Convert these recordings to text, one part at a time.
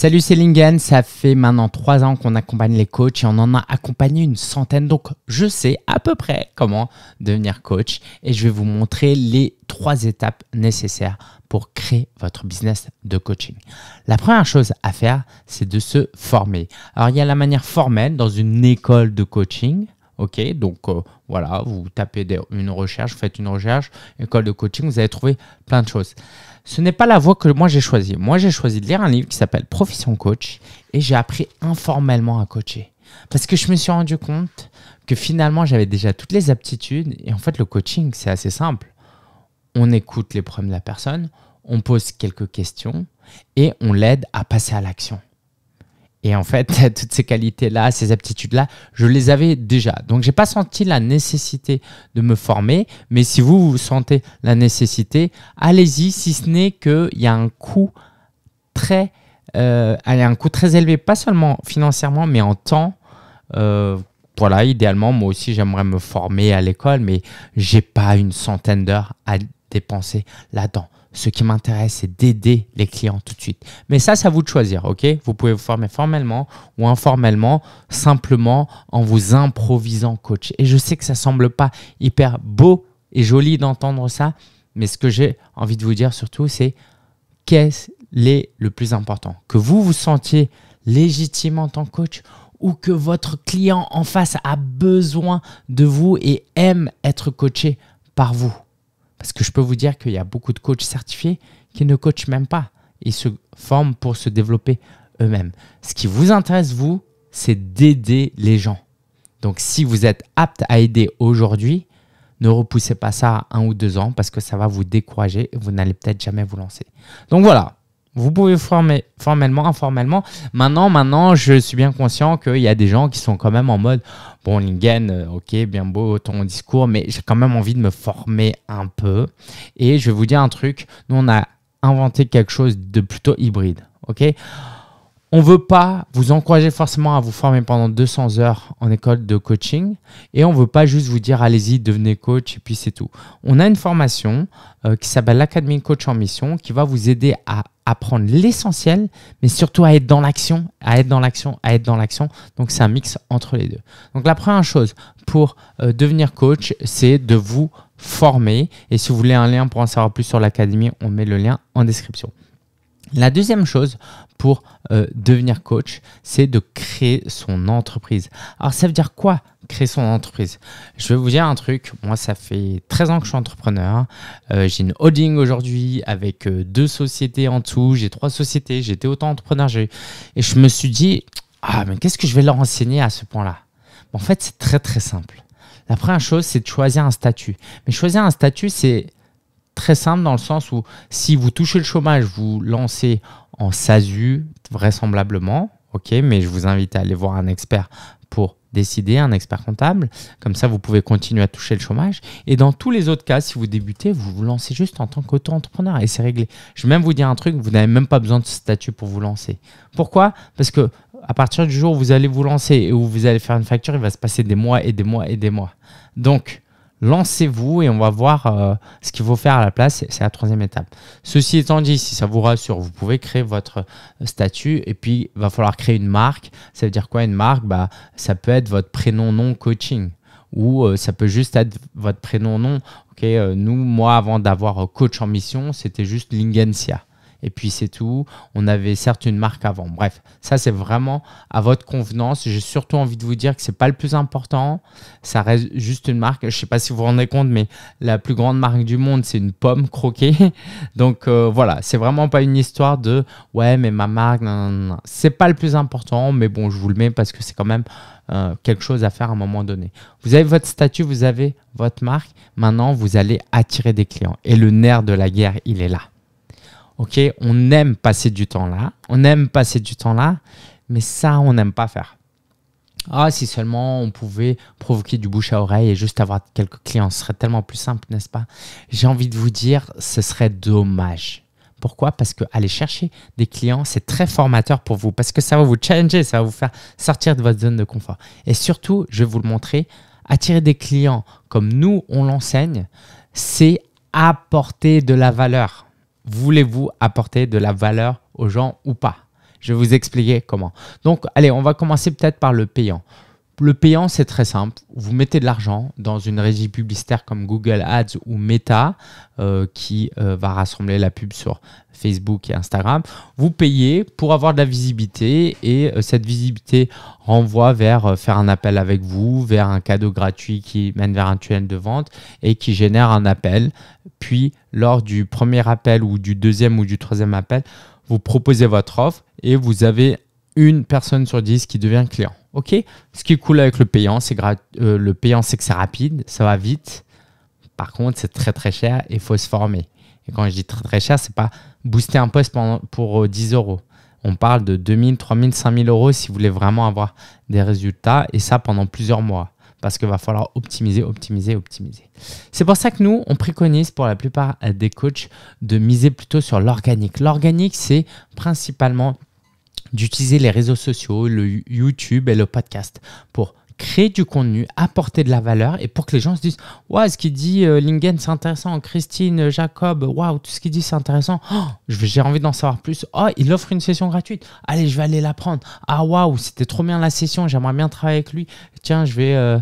Salut, c'est Lingen. Ça fait maintenant trois ans qu'on accompagne les coachs et on en a accompagné une centaine. Donc, je sais à peu près comment devenir coach et je vais vous montrer les trois étapes nécessaires pour créer votre business de coaching. La première chose à faire, c'est de se former. Alors, il y a la manière formelle dans une école de coaching Ok, donc euh, voilà, vous tapez une recherche, faites une recherche, école de coaching, vous allez trouver plein de choses. Ce n'est pas la voie que moi j'ai choisie. Moi j'ai choisi de lire un livre qui s'appelle Profession coach et j'ai appris informellement à coacher. Parce que je me suis rendu compte que finalement j'avais déjà toutes les aptitudes et en fait le coaching c'est assez simple. On écoute les problèmes de la personne, on pose quelques questions et on l'aide à passer à l'action. Et en fait, toutes ces qualités-là, ces aptitudes-là, je les avais déjà. Donc, j'ai pas senti la nécessité de me former. Mais si vous, vous sentez la nécessité, allez-y, si ce n'est qu'il y a un coût très, euh, un coût très élevé, pas seulement financièrement, mais en temps. Euh, voilà, idéalement, moi aussi, j'aimerais me former à l'école, mais j'ai pas une centaine d'heures à dépenser là-dedans. Ce qui m'intéresse, c'est d'aider les clients tout de suite. Mais ça, c'est à vous de choisir, ok Vous pouvez vous former formellement ou informellement, simplement en vous improvisant coach. Et je sais que ça semble pas hyper beau et joli d'entendre ça, mais ce que j'ai envie de vous dire surtout, c'est qu'est-ce est le plus important Que vous vous sentiez légitime en tant que coach ou que votre client en face a besoin de vous et aime être coaché par vous. Parce que je peux vous dire qu'il y a beaucoup de coachs certifiés qui ne coachent même pas. Ils se forment pour se développer eux-mêmes. Ce qui vous intéresse, vous, c'est d'aider les gens. Donc si vous êtes apte à aider aujourd'hui, ne repoussez pas ça un ou deux ans parce que ça va vous décourager et vous n'allez peut-être jamais vous lancer. Donc voilà, vous pouvez former, formellement, informellement. Maintenant, maintenant, je suis bien conscient qu'il y a des gens qui sont quand même en mode bon, Lingen, euh, ok, bien beau ton discours, mais j'ai quand même envie de me former un peu. Et je vais vous dire un truc. Nous, on a inventé quelque chose de plutôt hybride. Ok on ne veut pas vous encourager forcément à vous former pendant 200 heures en école de coaching et on ne veut pas juste vous dire allez-y, devenez coach et puis c'est tout. On a une formation euh, qui s'appelle l'Academy Coach en Mission qui va vous aider à apprendre l'essentiel mais surtout à être dans l'action, à être dans l'action, à être dans l'action. Donc c'est un mix entre les deux. Donc la première chose pour euh, devenir coach, c'est de vous former et si vous voulez un lien pour en savoir plus sur l'académie, on met le lien en description. La deuxième chose pour euh, devenir coach, c'est de créer son entreprise. Alors ça veut dire quoi créer son entreprise Je vais vous dire un truc, moi ça fait 13 ans que je suis entrepreneur, euh, j'ai une holding aujourd'hui avec euh, deux sociétés en dessous, j'ai trois sociétés, j'étais autant entrepreneur, et je me suis dit, ah mais qu'est-ce que je vais leur enseigner à ce point-là En fait c'est très très simple. La première chose c'est de choisir un statut. Mais choisir un statut c'est très simple dans le sens où si vous touchez le chômage, vous lancez en SASU, vraisemblablement. OK, mais je vous invite à aller voir un expert pour décider, un expert comptable. Comme ça, vous pouvez continuer à toucher le chômage. Et dans tous les autres cas, si vous débutez, vous vous lancez juste en tant qu'auto-entrepreneur et c'est réglé. Je vais même vous dire un truc, vous n'avez même pas besoin de ce statut pour vous lancer. Pourquoi Parce que à partir du jour où vous allez vous lancer et où vous allez faire une facture, il va se passer des mois et des mois et des mois. Donc, lancez-vous et on va voir euh, ce qu'il faut faire à la place. C'est la troisième étape. Ceci étant dit, si ça vous rassure, vous pouvez créer votre euh, statut et puis il va falloir créer une marque. Ça veut dire quoi une marque bah, Ça peut être votre prénom nom coaching ou euh, ça peut juste être votre prénom nom. ok nous, moi, avant d'avoir coach en mission, c'était juste Lingensia et puis c'est tout. On avait certes une marque avant. Bref, ça c'est vraiment à votre convenance. J'ai surtout envie de vous dire que c'est pas le plus important. Ça reste juste une marque. Je sais pas si vous vous rendez compte, mais la plus grande marque du monde, c'est une pomme croquée. Donc euh, voilà, c'est vraiment pas une histoire de ouais, mais ma marque, non, non, non. c'est pas le plus important. Mais bon, je vous le mets parce que c'est quand même euh, quelque chose à faire à un moment donné. Vous avez votre statut, vous avez votre marque. Maintenant, vous allez attirer des clients. Et le nerf de la guerre, il est là. Ok, on aime passer du temps là, on aime passer du temps là, mais ça, on n'aime pas faire. Ah, si seulement on pouvait provoquer du bouche à oreille et juste avoir quelques clients, ce serait tellement plus simple, n'est-ce pas J'ai envie de vous dire, ce serait dommage. Pourquoi Parce que aller chercher des clients, c'est très formateur pour vous, parce que ça va vous challenger, ça va vous faire sortir de votre zone de confort. Et surtout, je vais vous le montrer, attirer des clients comme nous, on l'enseigne, c'est apporter de la valeur voulez-vous apporter de la valeur aux gens ou pas Je vais vous expliquer comment. Donc, allez, on va commencer peut-être par le payant. Le payant, c'est très simple. Vous mettez de l'argent dans une régie publicitaire comme Google Ads ou Meta, euh, qui euh, va rassembler la pub sur Facebook et Instagram. Vous payez pour avoir de la visibilité et euh, cette visibilité renvoie vers faire un appel avec vous, vers un cadeau gratuit qui mène vers un tunnel de vente et qui génère un appel. Puis, lors du premier appel ou du deuxième ou du troisième appel, vous proposez votre offre et vous avez une personne sur dix qui devient client. Ok. Ce qui est cool avec le payant, c'est euh, le payant, c'est que c'est rapide, ça va vite. Par contre, c'est très très cher et il faut se former. Et quand je dis très très cher, c'est pas booster un poste pour 10 euh, euros. On parle de 2000, 3000, 5000 euros si vous voulez vraiment avoir des résultats et ça pendant plusieurs mois. Parce qu'il va falloir optimiser, optimiser, optimiser. C'est pour ça que nous, on préconise pour la plupart euh, des coachs de miser plutôt sur l'organique. L'organique, c'est principalement d'utiliser les réseaux sociaux, le YouTube et le podcast pour créer du contenu, apporter de la valeur et pour que les gens se disent Waouh, ce qu'il dit euh, Lingen, c'est intéressant. Christine, euh, Jacob, waouh, tout ce qu'il dit, c'est intéressant. Oh, J'ai envie d'en savoir plus. Oh, il offre une session gratuite. Allez, je vais aller la prendre. Ah, waouh, c'était trop bien la session. J'aimerais bien travailler avec lui. Tiens, je vais. Euh,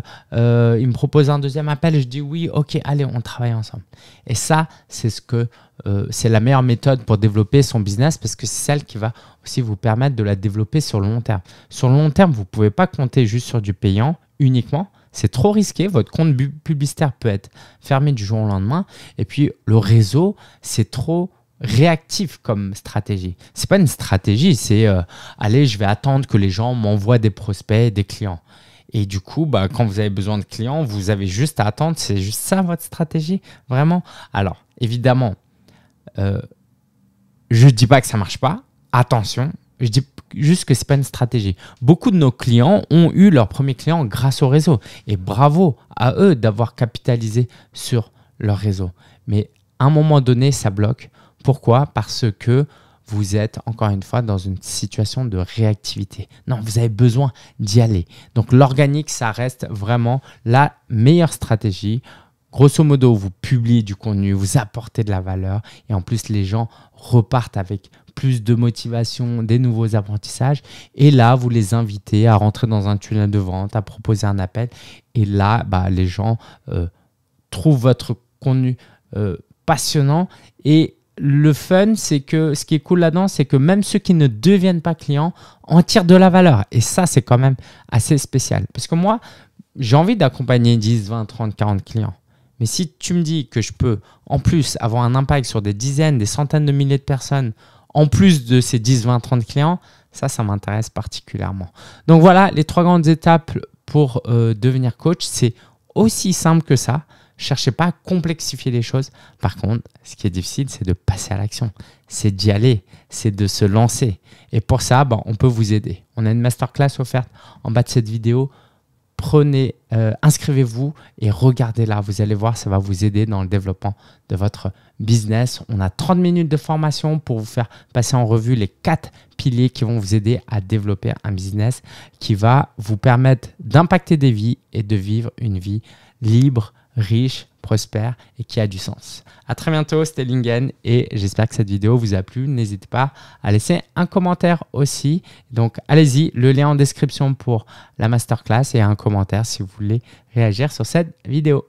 il me propose un deuxième appel. Je dis Oui, ok, allez, on travaille ensemble. Et ça, c'est ce que euh, c'est la meilleure méthode pour développer son business parce que c'est celle qui va aussi vous permettre de la développer sur le long terme. Sur le long terme, vous ne pouvez pas compter juste sur du payant uniquement. C'est trop risqué. Votre compte publicitaire peut être fermé du jour au lendemain. Et puis, le réseau, c'est trop réactif comme stratégie. C'est pas une stratégie, c'est euh, allez, je vais attendre que les gens m'envoient des prospects, des clients. Et du coup, bah, quand vous avez besoin de clients, vous avez juste à attendre. C'est juste ça votre stratégie, vraiment. Alors, évidemment, je euh, je dis pas que ça marche pas. Attention, je dis juste que c'est pas une stratégie. Beaucoup de nos clients ont eu leur premier client grâce au réseau et bravo à eux d'avoir capitalisé sur leur réseau. Mais à un moment donné, ça bloque. Pourquoi Parce que vous êtes encore une fois dans une situation de réactivité. Non, vous avez besoin d'y aller. Donc l'organique, ça reste vraiment la meilleure stratégie Grosso modo, vous publiez du contenu, vous apportez de la valeur et en plus les gens repartent avec plus de motivation, des nouveaux apprentissages et là vous les invitez à rentrer dans un tunnel de vente, à proposer un appel et là bah, les gens euh, trouvent votre contenu euh, passionnant et le fun, c'est que ce qui est cool là-dedans, c'est que même ceux qui ne deviennent pas clients en tirent de la valeur. Et ça, c'est quand même assez spécial. Parce que moi, j'ai envie d'accompagner 10, 20, 30, 40 clients. Mais si tu me dis que je peux en plus avoir un impact sur des dizaines, des centaines de milliers de personnes, en plus de ces 10, 20, 30 clients, ça, ça m'intéresse particulièrement. Donc voilà, les trois grandes étapes pour euh, devenir coach, c'est aussi simple que ça. Cherchez pas à complexifier les choses. Par contre, ce qui est difficile, c'est de passer à l'action. C'est d'y aller, c'est de se lancer. Et pour ça, ben, on peut vous aider. On a une masterclass offerte en bas de cette vidéo. Prenez euh, inscrivez-vous et regardez-la. Vous allez voir, ça va vous aider dans le développement de votre business. On a 30 minutes de formation pour vous faire passer en revue les quatre piliers qui vont vous aider à développer un business qui va vous permettre d'impacter des vies et de vivre une vie libre, riche, prospère et qui a du sens. À très bientôt, c'était Lingen et j'espère que cette vidéo vous a plu. N'hésitez pas à laisser un commentaire aussi. Donc allez-y, le lien en description pour la masterclass et un commentaire si vous voulez réagir sur cette vidéo.